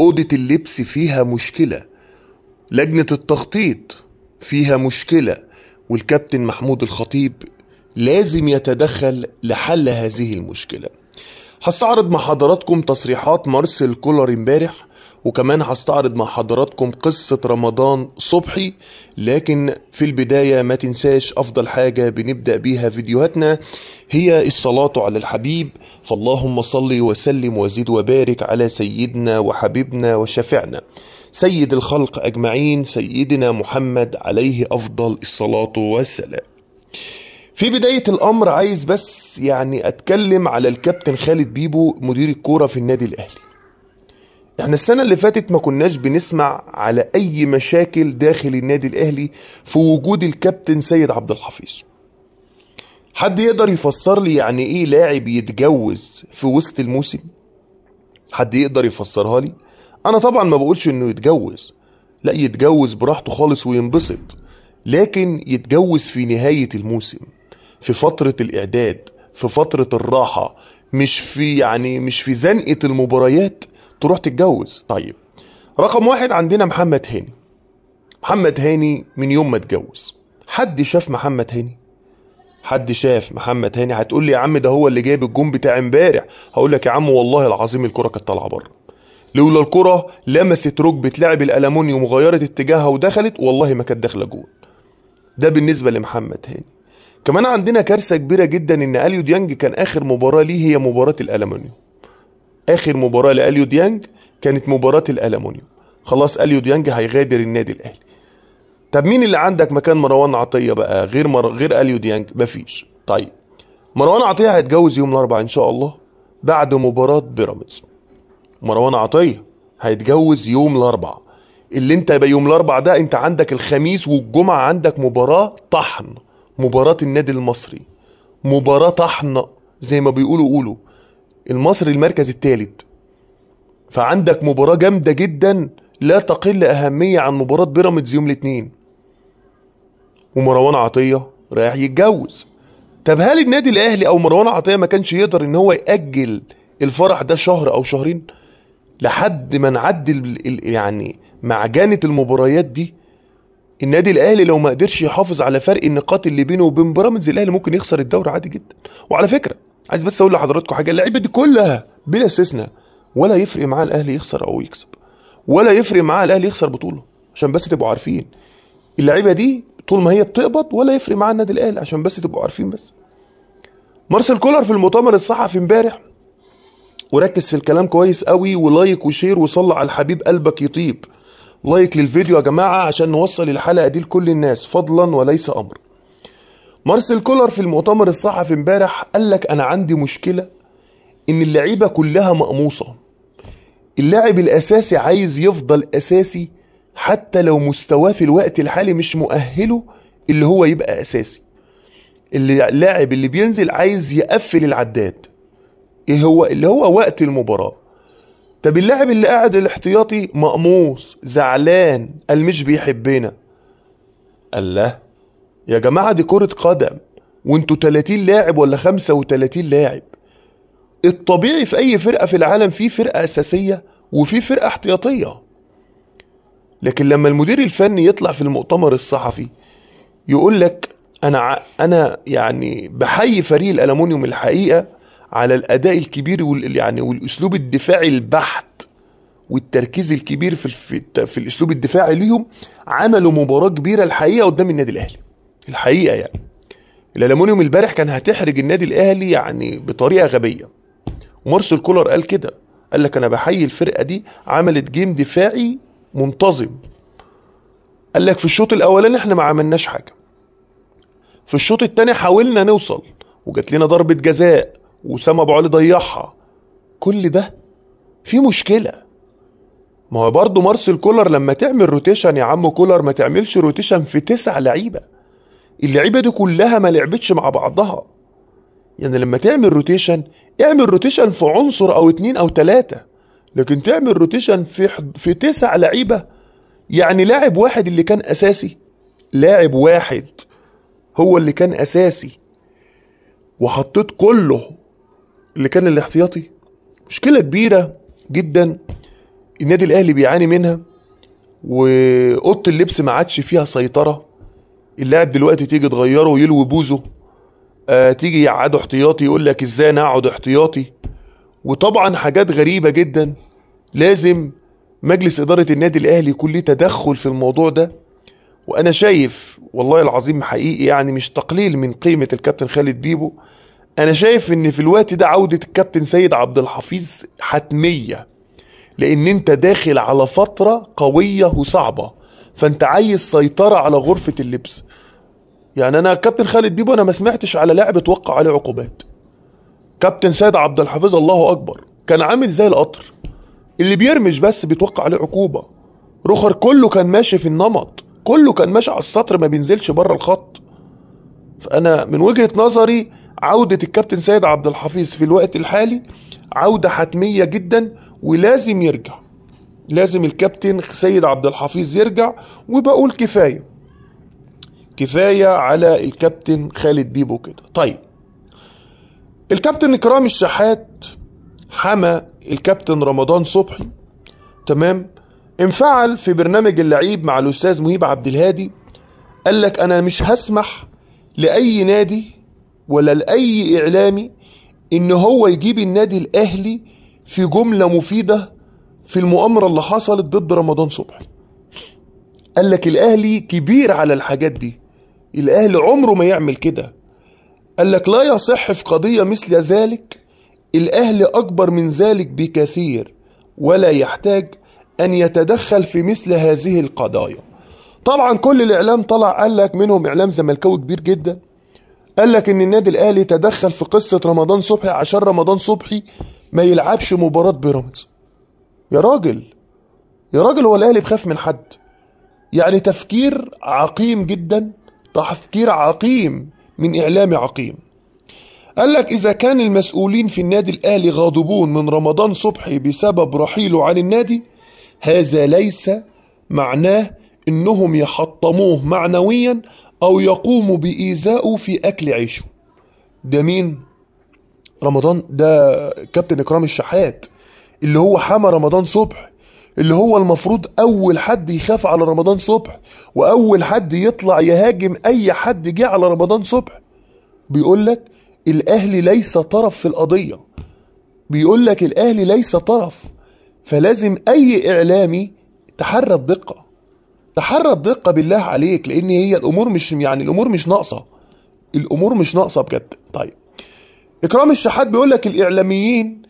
أوضة اللبس فيها مشكلة لجنة التخطيط فيها مشكلة والكابتن محمود الخطيب لازم يتدخل لحل هذه المشكلة هستعرض مع حضراتكم تصريحات مارسيل كولر امبارح وكمان هستعرض مع حضراتكم قصة رمضان صبحي لكن في البداية ما تنساش أفضل حاجة بنبدأ بيها فيديوهاتنا هي الصلاة على الحبيب فاللهم صل وسلم وزد وبارك على سيدنا وحبيبنا وشفعنا سيد الخلق أجمعين سيدنا محمد عليه أفضل الصلاة والسلام في بداية الأمر عايز بس يعني أتكلم على الكابتن خالد بيبو مدير الكورة في النادي الأهلي احنا يعني السنة اللي فاتت ما كناش بنسمع على أي مشاكل داخل النادي الأهلي في وجود الكابتن سيد عبد الحفيظ حد يقدر يفسر لي يعني ايه لاعب يتجوز في وسط الموسم حد يقدر يفسرها لي انا طبعا ما بقولش انه يتجوز لا يتجوز براحته خالص وينبسط لكن يتجوز في نهاية الموسم في فترة الإعداد في فترة الراحة مش في يعني مش في زنقة المباريات تروح تتجوز طيب رقم واحد عندنا محمد هاني محمد هاني من يوم ما اتجوز حد شاف محمد هاني حد شاف محمد هاني هتقول لي يا عم ده هو اللي جايب الجون بتاع امبارح هقول لك يا عم والله العظيم الكره كانت طالعه بره لولا الكره لمست ركبه لاعب الألمونيوم وغيرت اتجاهها ودخلت والله ما كانت داخله جون ده بالنسبه لمحمد هاني كمان عندنا كارثه كبيره جدا ان اليو ديانج كان اخر مباراه ليه هي مباراه الألمونيوم. اخر مباراه لاليو ديانج كانت مباراه الالمونيوم خلاص اليو ديانج هيغادر النادي الاهلي طب مين اللي عندك مكان مروان عطيه بقى غير مر... غير اليو ديانج مفيش طيب مروان عطيه هيتجوز يوم الاربعاء ان شاء الله بعد مباراه بيراميدز مروان عطيه هيتجوز يوم الاربعاء اللي انت يوم الاربعاء ده انت عندك الخميس والجمعه عندك مباراه طحن مباراه النادي المصري مباراه طحن زي ما بيقولوا قولوا المصري المركز الثالث فعندك مباراه جامده جدا لا تقل اهميه عن مباراه بيراميدز يوم الاثنين ومروان عطيه رايح يتجوز طب هل النادي الاهلي او مروان عطيه ما كانش يقدر ان هو ياجل الفرح ده شهر او شهرين لحد ما نعدل يعني معجنه المباريات دي النادي الاهلي لو ما قدرش يحافظ على فرق النقاط اللي بينه وبين بيراميدز الاهلي ممكن يخسر الدوري عادي جدا وعلى فكره عايز بس اقول لحضراتكم حاجه اللعيبه دي كلها بلا استثناء ولا يفرق معاه الاهلي يخسر او يكسب ولا يفرق معاه الاهلي يخسر بطوله عشان بس تبقوا عارفين اللعيبه دي طول ما هي بتقبض ولا يفرق معاها النادي الاهلي عشان بس تبقوا عارفين بس مارسيل كولر في المؤتمر الصحفي امبارح وركز في الكلام كويس قوي ولايك وشير وصلى على الحبيب قلبك يطيب لايك للفيديو يا جماعه عشان نوصل الحلقه دي لكل الناس فضلا وليس امر مارسيل كولر في المؤتمر الصحفي امبارح قال لك انا عندي مشكله ان اللعيبه كلها مقموصه اللاعب الاساسي عايز يفضل اساسي حتى لو مستواه في الوقت الحالي مش مؤهله اللي هو يبقى اساسي اللاعب اللي بينزل عايز يقفل العداد ايه هو اللي هو وقت المباراه طب اللاعب اللي قاعد الاحتياطي مقموص زعلان قال مش بيحبنا الله يا جماعة دي كرة قدم وانتوا 30 لاعب ولا 35 لاعب الطبيعي في أي فرقة في العالم في فرقة أساسية وفي فرقة احتياطية لكن لما المدير الفني يطلع في المؤتمر الصحفي يقول لك أنا أنا يعني بحيي فريق الألمونيوم الحقيقة على الأداء الكبير وال يعني والأسلوب الدفاعي البحت والتركيز الكبير في, في, في الأسلوب الدفاعي ليهم عملوا مباراة كبيرة الحقيقة قدام النادي الأهلي الحقيقه يعني الالومنيوم البارح كان هتحرج النادي الاهلي يعني بطريقه غبيه ومارسيل كولر قال كده قال لك انا بحيي الفرقه دي عملت جيم دفاعي منتظم قال لك في الشوط الاولاني احنا ما عملناش حاجه في الشوط الثاني حاولنا نوصل وجات لنا ضربه جزاء وسام ابو علي ضيعها كل ده في مشكله ما هو برضه مارسيل كولر لما تعمل روتيشن يا عم كولر ما تعملش روتيشن في تسع لعيبه اللعيبه دي كلها ما لعبتش مع بعضها يعني لما تعمل روتيشن اعمل روتيشن في عنصر او اتنين او تلاتة لكن تعمل روتيشن في في تسع لعيبه يعني لاعب واحد اللي كان اساسي لاعب واحد هو اللي كان اساسي وحطيت كله اللي كان الاحتياطي مشكله كبيره جدا النادي الاهلي بيعاني منها واوضه اللبس ما عادش فيها سيطره اللاعب دلوقتي تيجي تغيره ويلوي بوزه آه تيجي يقعده احتياطي يقول لك ازاي انا اقعد احتياطي وطبعا حاجات غريبه جدا لازم مجلس اداره النادي الاهلي يكون ليه تدخل في الموضوع ده وانا شايف والله العظيم حقيقي يعني مش تقليل من قيمه الكابتن خالد بيبو انا شايف ان في الوقت ده عوده الكابتن سيد عبد الحفيظ حتميه لان انت داخل على فتره قويه وصعبه فانت عايز سيطره على غرفه اللبس يعني انا الكابتن خالد بيبو انا ما سمعتش على لاعب اتوقع عليه عقوبات كابتن سيد عبد الحفيظ الله اكبر كان عامل زي القطر اللي بيرمش بس بيتوقع عليه عقوبه رخر كله كان ماشي في النمط كله كان ماشي على السطر ما بينزلش بره الخط فانا من وجهه نظري عوده الكابتن سيد عبد الحفيظ في الوقت الحالي عوده حتميه جدا ولازم يرجع لازم الكابتن سيد عبد الحفيظ يرجع وبقول كفايه كفايه على الكابتن خالد بيبو كده طيب الكابتن اكرام الشحات حمى الكابتن رمضان صبحي تمام انفعل في برنامج اللعيب مع الاستاذ مهيب عبد الهادي قال لك انا مش هسمح لاي نادي ولا لاي اعلامي ان هو يجيب النادي الاهلي في جمله مفيده في المؤامره اللي حصلت ضد رمضان صبحي قال لك الاهلي كبير على الحاجات دي الاهل عمره ما يعمل كده قال لك لا يصح في قضية مثل ذلك الأهل أكبر من ذلك بكثير ولا يحتاج أن يتدخل في مثل هذه القضايا طبعا كل الإعلام طلع قال لك منهم إعلام زملكاوي كبير جدا قال لك إن النادي الأهلي تدخل في قصة رمضان صبحي عشان رمضان صبحي ما يلعبش مباراة بيراميدز يا راجل يا راجل هو الأهلي بخاف من حد يعني تفكير عقيم جدا تحقير عقيم من إعلام عقيم قال لك إذا كان المسؤولين في النادي الأهلي غاضبون من رمضان صبحي بسبب رحيله عن النادي هذا ليس معناه إنهم يحطموه معنويا أو يقوموا بإيذائه في أكل عيشه ده مين؟ رمضان ده كابتن إكرام الشحات اللي هو حمى رمضان صبحي اللي هو المفروض اول حد يخاف على رمضان صبح واول حد يطلع يهاجم اي حد جه على رمضان صبح بيقول لك الاهلي ليس طرف في القضيه بيقول لك الاهلي ليس طرف فلازم اي اعلامي تحرى الدقه تحرى الدقه بالله عليك لان هي الامور مش يعني الامور مش ناقصه الامور مش ناقصه بجد طيب اكرام الشحات بيقول لك الاعلاميين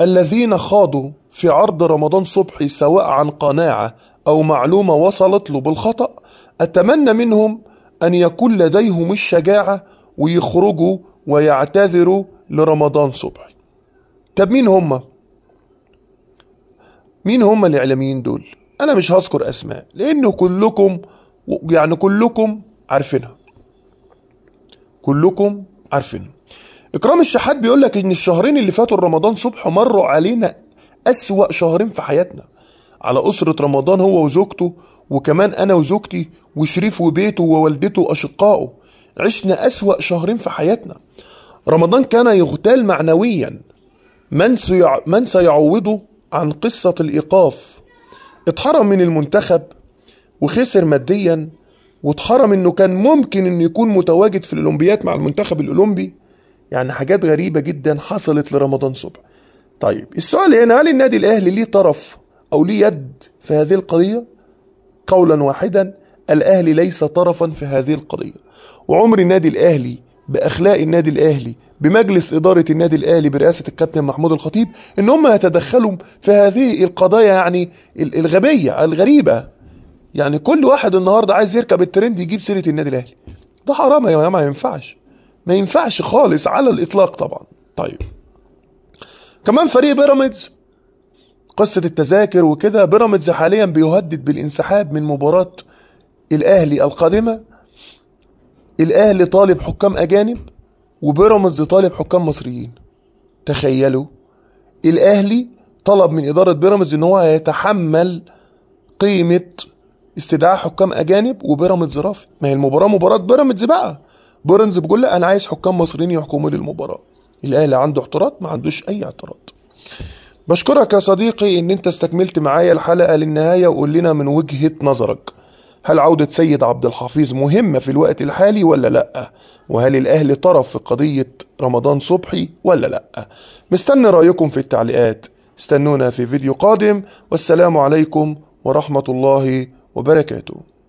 الذين خاضوا في عرض رمضان صبحي سواء عن قناعة أو معلومة وصلت له بالخطأ أتمنى منهم أن يكون لديهم الشجاعة ويخرجوا ويعتذروا لرمضان صبحي طب مين هم؟ مين هم الإعلاميين دول؟ أنا مش هذكر أسماء لأن كلكم يعني كلكم عارفينها كلكم عارفينها إكرام الشحات بيقول لك إن الشهرين اللي فاتوا رمضان صبح مروا علينا أسوأ شهرين في حياتنا على أسرة رمضان هو وزوجته وكمان أنا وزوجتي وشريف وبيته ووالدته وأشقائه عشنا أسوأ شهرين في حياتنا رمضان كان يغتال معنويا من, سيع... من سيعوضه عن قصة الإيقاف اتحرم من المنتخب وخسر ماديا واتحرم انه كان ممكن انه يكون متواجد في الاولمبيات مع المنتخب الاولمبي يعني حاجات غريبة جدا حصلت لرمضان صبحي طيب السؤال هنا هل النادي الأهلي ليه طرف أو ليه يد في هذه القضية قولا واحدا الأهلي ليس طرفا في هذه القضية وعمر النادي الأهلي باخلاق النادي الاهلي بمجلس اداره النادي الاهلي برئاسه الكابتن محمود الخطيب ان هم يتدخلوا في هذه القضايا يعني الغبيه الغريبه يعني كل واحد النهارده عايز يركب الترند يجيب سيره النادي الاهلي ده حرام يا جماعه ما ينفعش ما ينفعش خالص على الاطلاق طبعا طيب كمان فريق بيراميدز قصه التذاكر وكده بيراميدز حاليا بيهدد بالانسحاب من مباراه الاهلي القادمه الاهلي طالب حكام اجانب وبيراميدز طالب حكام مصريين تخيلوا الاهلي طلب من اداره بيراميدز ان هو هيتحمل قيمه استدعاء حكام اجانب وبيراميدز رافض ما هي المباراه مباراه بيراميدز بقى بيرنز بيقول لا انا عايز حكام مصريين يحكموا لي المباراه الاهلي عنده اعتراض ما عندوش اي اعتراض بشكرك يا صديقي ان انت استكملت معايا الحلقه للنهايه وقول لنا من وجهه نظرك هل عودة سيد عبد الحفيظ مهمة في الوقت الحالي ولا لأ؟ وهل الأهلي طرف في قضية رمضان صبحي ولا لأ؟ مستني رأيكم في التعليقات استنونا في فيديو قادم والسلام عليكم ورحمة الله وبركاته